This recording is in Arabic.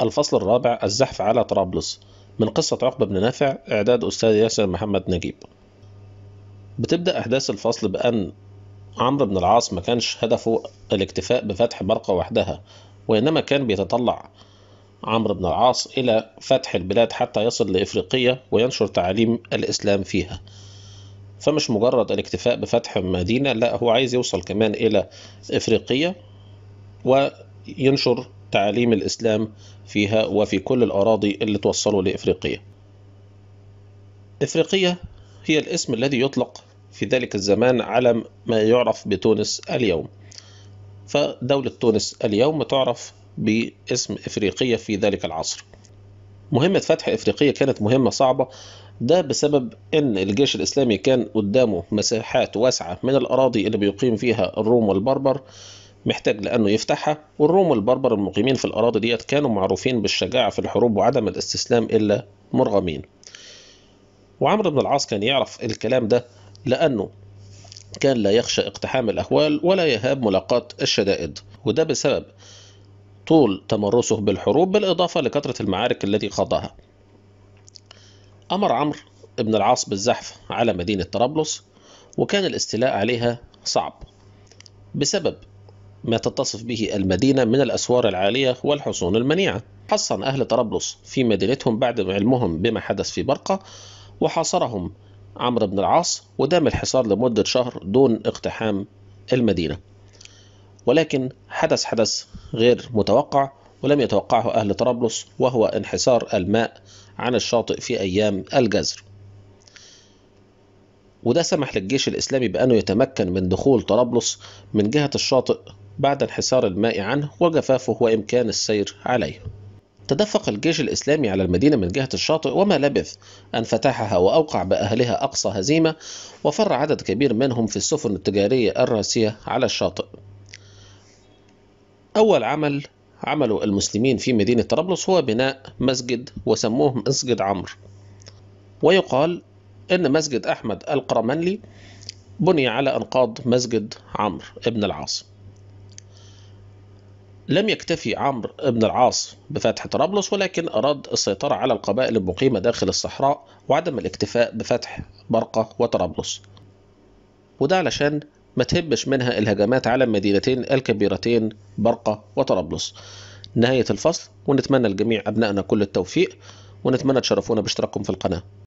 الفصل الرابع الزحف على طرابلس من قصة عقبة بن نافع إعداد أستاذ ياسر محمد نجيب بتبدأ أحداث الفصل بأن عمرو بن العاص ما كانش هدفه الاكتفاء بفتح برقة وحدها وإنما كان بيتطلع عمرو بن العاص إلى فتح البلاد حتى يصل لإفريقية وينشر تعاليم الإسلام فيها فمش مجرد الاكتفاء بفتح مدينة لا هو عايز يوصل كمان إلى إفريقية وينشر تعاليم الإسلام فيها وفي كل الأراضي اللي توصلوا لإفريقيا إفريقيا هي الاسم الذي يطلق في ذلك الزمان على ما يعرف بتونس اليوم فدولة تونس اليوم تعرف باسم إفريقية في ذلك العصر مهمة فتح إفريقية كانت مهمة صعبة ده بسبب أن الجيش الإسلامي كان قدامه مساحات واسعة من الأراضي اللي بيقيم فيها الروم والبربر محتاج لأنه يفتحها والروم البربر المقيمين في الأراضي ديت كانوا معروفين بالشجاعة في الحروب وعدم الاستسلام إلا مرغمين وعمرو بن العاص كان يعرف الكلام ده لأنه كان لا يخشى اقتحام الأهوال ولا يهاب ملاقاة الشدائد وده بسبب طول تمرسه بالحروب بالإضافة لكثرة المعارك التي خاضها أمر عمرو بن العاص بالزحف على مدينة طرابلس وكان الاستيلاء عليها صعب بسبب ما تتصف به المدينة من الأسوار العالية والحصون المنيعة حصن أهل طرابلس في مدينتهم بعد علمهم بما حدث في برقة وحاصرهم عمرو بن العاص ودام الحصار لمدة شهر دون اقتحام المدينة ولكن حدث حدث غير متوقع ولم يتوقعه أهل طرابلس وهو انحسار الماء عن الشاطئ في أيام الجزر وده سمح للجيش الإسلامي بأنه يتمكن من دخول طرابلس من جهة الشاطئ بعد انحسار الماء عنه وجفافه وإمكان السير عليه تدفق الجيش الإسلامي على المدينة من جهة الشاطئ وما لبث أن فتحها وأوقع بأهلها أقصى هزيمة وفر عدد كبير منهم في السفن التجارية الراسية على الشاطئ أول عمل عمله المسلمين في مدينة طرابلس هو بناء مسجد وسموه مسجد عمرو ويقال أن مسجد أحمد القرمنلي بني على أنقاض مسجد عمرو ابن العاص لم يكتفي عمرو بن العاص بفتح طرابلس ولكن أراد السيطرة على القبائل المقيمة داخل الصحراء وعدم الاكتفاء بفتح برقة وطرابلس وده علشان ما تهبش منها الهجمات على المدينتين الكبيرتين برقة وطرابلس نهاية الفصل ونتمنى لجميع أبنائنا كل التوفيق ونتمنى تشرفونا باشتراككم في القناة